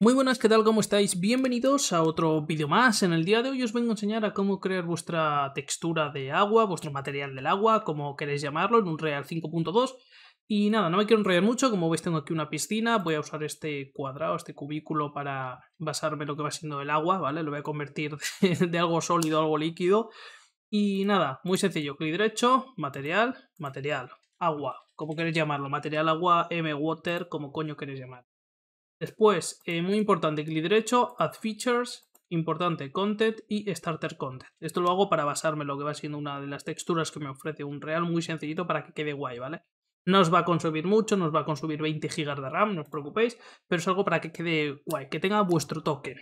Muy buenas, ¿qué tal? ¿Cómo estáis? Bienvenidos a otro vídeo más. En el día de hoy os vengo a enseñar a cómo crear vuestra textura de agua, vuestro material del agua, como queréis llamarlo, en un Real 5.2. Y nada, no me quiero enrollar mucho, como veis tengo aquí una piscina, voy a usar este cuadrado, este cubículo para basarme en lo que va siendo el agua, ¿vale? Lo voy a convertir de, algo sólido a algo líquido. Y nada, muy sencillo, clic derecho, material, material, agua, como queréis llamarlo, material agua, M-Water, como coño queréis llamar. Después, eh, muy importante, clic derecho, Add Features, importante, Content y Starter Content. Esto lo hago para basarme en lo que va siendo una de las texturas que me ofrece un Real muy sencillito para que quede guay, ¿vale? No os va a consumir mucho, nos va a consumir 20 GB de RAM, no os preocupéis, pero es algo para que quede guay, que tenga vuestro token.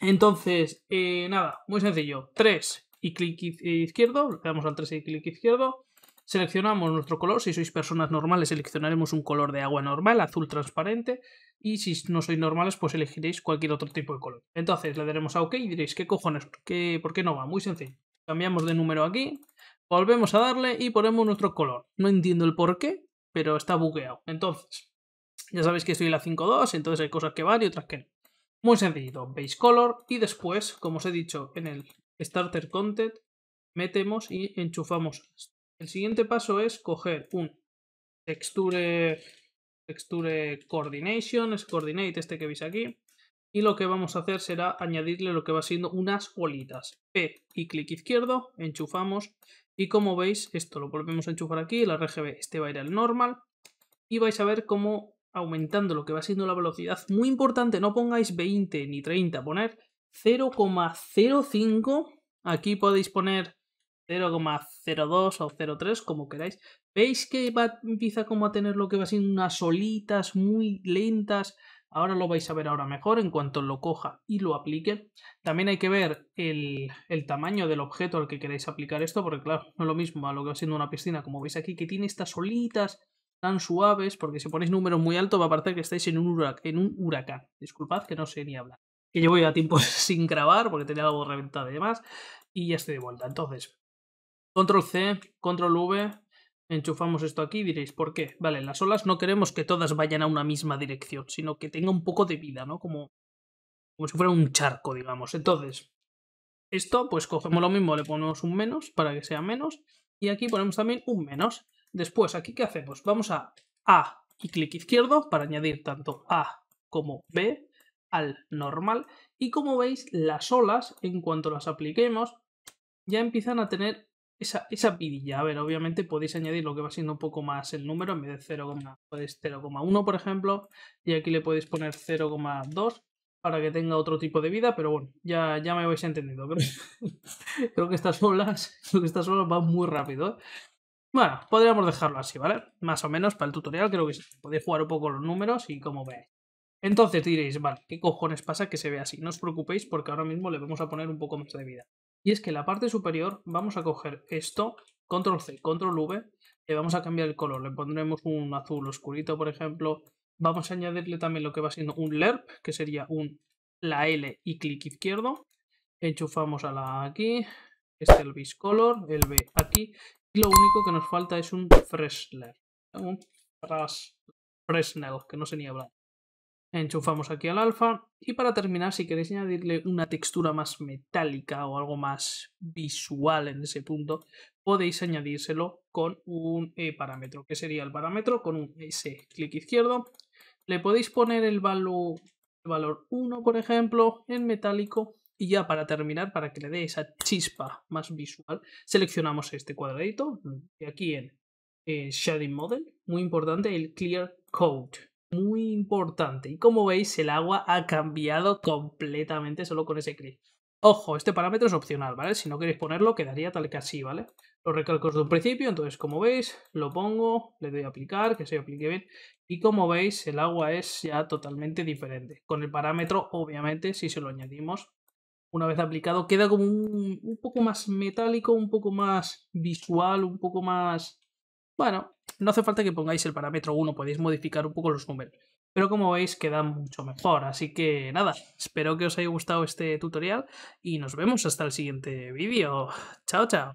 Entonces, eh, nada, muy sencillo. 3 y clic eh, izquierdo, le damos al 3 y clic izquierdo. Seleccionamos nuestro color, si sois personas normales seleccionaremos un color de agua normal, azul transparente, y si no sois normales pues elegiréis cualquier otro tipo de color. Entonces le daremos a OK y diréis, ¿qué cojones? ¿Qué, ¿Por qué no va? Muy sencillo. Cambiamos de número aquí, volvemos a darle y ponemos nuestro color. No entiendo el por qué, pero está bugueado. Entonces, ya sabéis que estoy en la 5.2, entonces hay cosas que van y otras que no. Muy sencillo, base color y después, como os he dicho en el starter content, metemos y enchufamos esto. El siguiente paso es coger un texture, texture coordination, es coordinate este que veis aquí, y lo que vamos a hacer será añadirle lo que va siendo unas bolitas. P y clic izquierdo, enchufamos y como veis esto lo volvemos a enchufar aquí, el RGB este va a ir al normal y vais a ver cómo aumentando lo que va siendo la velocidad, muy importante no pongáis 20 ni 30, poner 0,05, aquí podéis poner 0,02 o 0,3, como queráis. ¿Veis que empieza como a tener lo que va siendo unas solitas muy lentas? Ahora lo vais a ver ahora mejor en cuanto lo coja y lo aplique. También hay que ver el, tamaño del objeto al que queráis aplicar esto, porque claro, no es lo mismo a lo que va siendo una piscina, como veis aquí, que tiene estas olitas tan suaves, porque si ponéis números muy altos va a parecer que estáis en un, huracán. Disculpad que no sé ni hablar. Que llevo ya tiempo sin grabar porque tenía algo reventado y demás, y ya estoy de vuelta. Entonces, Control C, Control V, enchufamos esto aquí diréis, ¿por qué? Vale, las olas no queremos que todas vayan a una misma dirección, sino que tenga un poco de vida, ¿no? Como, como si fuera un charco, digamos. Entonces, esto, pues cogemos lo mismo, le ponemos un menos para que sea menos, y aquí ponemos también un menos. Después, ¿aquí qué hacemos? Vamos a A y clic izquierdo para añadir tanto A como B al normal, y como veis, las olas, en cuanto las apliquemos, ya empiezan a tener esa, esa vidilla. A ver, obviamente podéis añadir lo que va siendo un poco más el número, en vez de 0,1, pues por ejemplo, y aquí le podéis poner 0,2 para que tenga otro tipo de vida, pero bueno, ya, ya me habéis entendido. Creo, creo que estas olas, que estas olas van muy rápido. ¿eh? Bueno, podríamos dejarlo así, ¿vale? Más o menos para el tutorial, creo que podéis jugar un poco los números y como veis. Entonces diréis, vale, ¿qué cojones pasa que se ve así? No os preocupéis porque ahora mismo le vamos a poner un poco más de vida. Y es que en la parte superior vamos a coger esto, control C, control V, le vamos a cambiar el color, le pondremos un azul oscurito, por ejemplo. Vamos a añadirle también lo que va siendo un LERP, que sería un la L y clic izquierdo. Enchufamos a la aquí, este el Biscolor, el B aquí. Y lo único que nos falta es un Fresnel. Un Fresnel, que no se ni hablar. Enchufamos aquí al alfa. Y para terminar, si queréis añadirle una textura más metálica o algo más visual en ese punto, podéis añadírselo con un eh, parámetro, que sería el parámetro con un S clic izquierdo. Le podéis poner el valor, valor 1, por ejemplo, en metálico. Y ya para terminar, para que le dé esa chispa más visual, seleccionamos este cuadradito. Y aquí en eh, Shading Model, muy importante, el Clear coat muy importante. Y como veis, el agua ha cambiado completamente solo con ese clic. Ojo, este parámetro es opcional, ¿vale? Si no queréis ponerlo, quedaría tal que así, ¿vale? Lo recalco desde un principio, entonces como veis, lo pongo, le doy a aplicar, que se aplique bien. Y como veis, el agua es ya totalmente diferente. Con el parámetro, obviamente, si se lo añadimos, una vez aplicado, queda como un, un poco más metálico, un poco más visual, un poco más... Bueno, no hace falta que pongáis el parámetro 1, podéis modificar un poco los números. Pero como veis queda mucho mejor, así que nada, espero que os haya gustado este tutorial y nos vemos hasta el siguiente vídeo. Chao, chao.